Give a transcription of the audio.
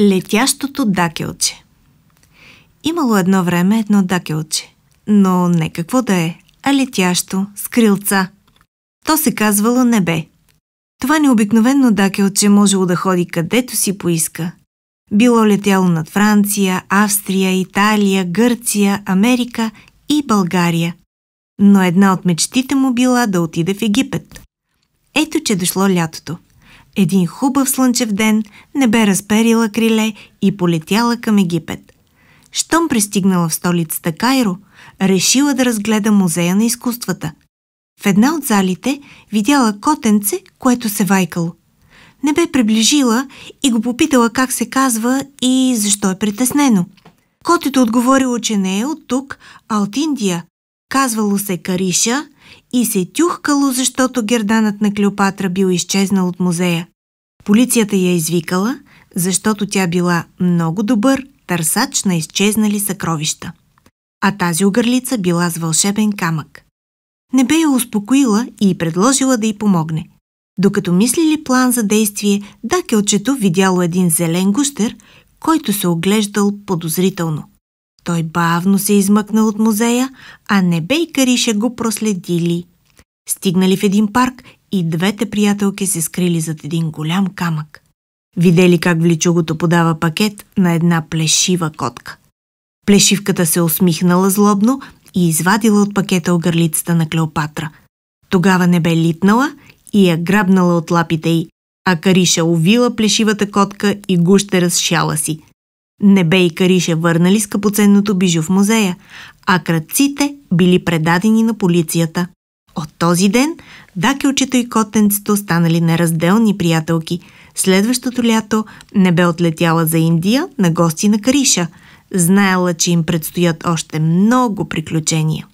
Летящото дакелче Имало едно време едно дакелче, но не какво да е, а летящо, с крилца. То се казвало небе. Това необикновено дакелче можело да ходи където си поиска. Било летяло над Франция, Австрия, Италия, Гърция, Америка и България. Но една от мечтите му била да отиде в Египет. Ето, че дошло лятото – един хубав слънчев ден не бе разперила криле и полетяла към Египет. Щом пристигнала в столицата Кайро, решила да разгледа музея на изкуствата. В една от залите видяла котенце, което се вайкало. Не бе приближила и го попитала как се казва и защо е притеснено. Котето отговорило, че не е от тук, а от Индия. Казвало се Кариша – и се тюхкало, защото герданът на Клеопатра бил изчезнал от музея. Полицията я извикала, защото тя била много добър търсач на изчезнали съкровища. А тази огърлица била с вълшебен камък. Не бе я успокоила и предложила да й помогне. Докато мислили план за действие, Дакелчето видяло един зелен гущер, който се оглеждал подозрително – той бавно се измъкна от музея, а Небе и Кариша го проследили. Стигнали в един парк и двете приятелки се скрили зад един голям камък. Видели как вличугото подава пакет на една плешива котка. Плешивката се усмихнала злобно и извадила от пакета огърлицата на Клеопатра. Тогава не бе литнала и я грабнала от лапите й, а Кариша увила плешивата котка и гущера ще шала си – Небе и Кариша върнали скъпоценното бижу в музея, а кръците били предадени на полицията. От този ден Дакелчето и Котенцето станали неразделни приятелки. Следващото лято не бе отлетяла за Индия на гости на Кариша. Знаела, че им предстоят още много приключения.